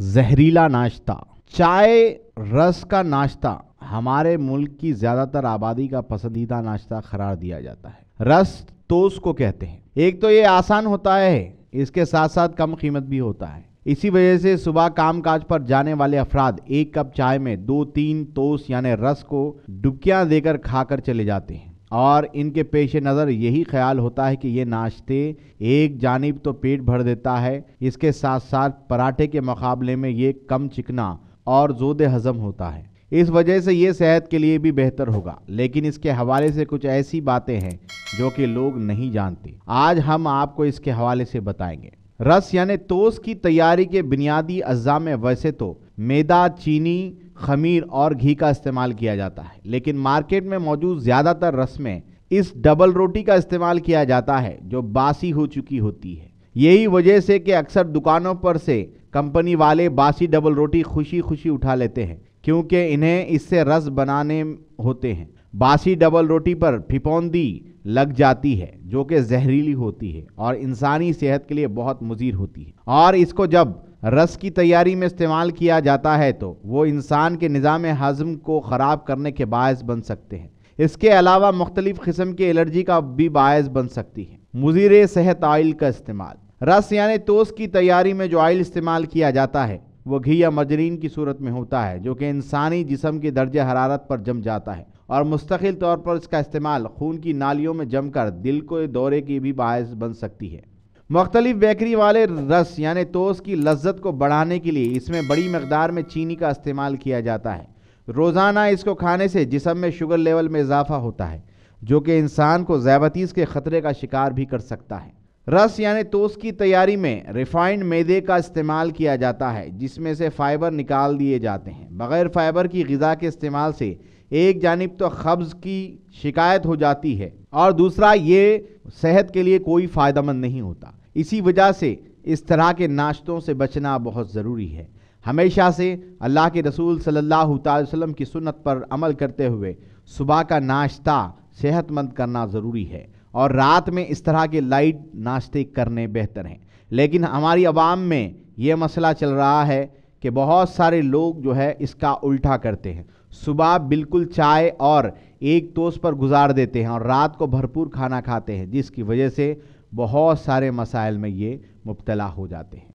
जहरीला नाश्ता चाय रस का नाश्ता हमारे मुल्क की ज़्यादातर आबादी का पसंदीदा नाश्ता करार दिया जाता है रस तोस को कहते हैं एक तो ये आसान होता है इसके साथ साथ कम कीमत भी होता है इसी वजह से सुबह काम काज पर जाने वाले अफराद एक कप चाय में दो तीन तोस यानी रस को डुबकियां देकर खाकर चले जाते हैं और इनके पेश नज़र यही ख्याल होता है कि ये नाश्ते एक जानब तो पेट भर देता है इसके साथ साथ पराठे के मुकाबले में ये कम चिकना और जोद हज़म होता है इस वजह से ये सेहत के लिए भी बेहतर होगा लेकिन इसके हवाले से कुछ ऐसी बातें हैं जो कि लोग नहीं जानते आज हम आपको इसके हवाले से बताएंगे रस यानी तोस की तैयारी के बुनियादी अज्जा में वैसे तो मैदा चीनी खमीर और घी का इस्तेमाल किया जाता है लेकिन मार्केट में मौजूद ज़्यादातर रस में इस डबल रोटी का इस्तेमाल किया जाता है जो बासी हो चुकी होती है यही वजह से कि अक्सर दुकानों पर से कंपनी वाले बासी डबल रोटी खुशी खुशी उठा लेते हैं क्योंकि इन्हें इससे रस बनाने होते हैं बासी डबल रोटी पर फिपौंदी लग जाती है जो कि जहरीली होती है और इंसानी सेहत के लिए बहुत मुजीर होती है और इसको जब रस की तैयारी में इस्तेमाल किया जाता है तो वो इंसान के निज़ाम हज़म को ख़राब करने के बायस बन सकते हैं इसके अलावा मुख्तलिफ़ किस्म के एलर्जी का भी बायस बन सकती है मुजीर सेहत आयल का इस्तेमाल रस यानी तोस की तैयारी में जो आयल इस्तेमाल किया जाता है वो घी या मजरीन की सूरत में होता है जो कि इंसानी जिसम के दर्ज हरारत पर जम जाता है और मुस्तकिल तौर पर इसका इस्तेमाल खून की नालियों में जमकर दिल को दौरे की भी बायस बन सकती है मख्तलिफ बेकरी वाले रस यानि तोस की लज्जत को बढ़ाने के लिए इसमें बड़ी मकदार में चीनी का इस्तेमाल किया जाता है रोज़ाना इसको खाने से जिसम में शुगर लेवल में इजाफा होता है जो कि इंसान को ज़ैबतीस के ख़तरे का शिकार भी कर सकता है रस यानी तोस की तैयारी में रिफाइंड मैदे का इस्तेमाल किया जाता है जिसमें से फ़ाइबर निकाल दिए जाते हैं बग़ैर फ़ाइबर की गज़ा के इस्तेमाल से एक जानब तो कब्ज़ की शिकायत हो जाती है और दूसरा ये सेहत के लिए कोई फ़ायदा नहीं होता इसी वजह से इस तरह के नाश्तों से बचना बहुत ज़रूरी है हमेशा से अल्लाह के रसूल सल्लल्लाहु अलैहि वसल्लम की सुन्नत पर अमल करते हुए सुबह का नाश्ता सेहतमंद करना ज़रूरी है और रात में इस तरह के लाइट नाश्ते करने बेहतर हैं लेकिन हमारी आवाम में ये मसला चल रहा है कि बहुत सारे लोग जो है इसका उल्टा करते हैं सुबह बिल्कुल चाय और एक तोस पर गुजार देते हैं और रात को भरपूर खाना खाते हैं जिसकी वजह से बहुत सारे मसाइल में ये मुबतला हो जाते हैं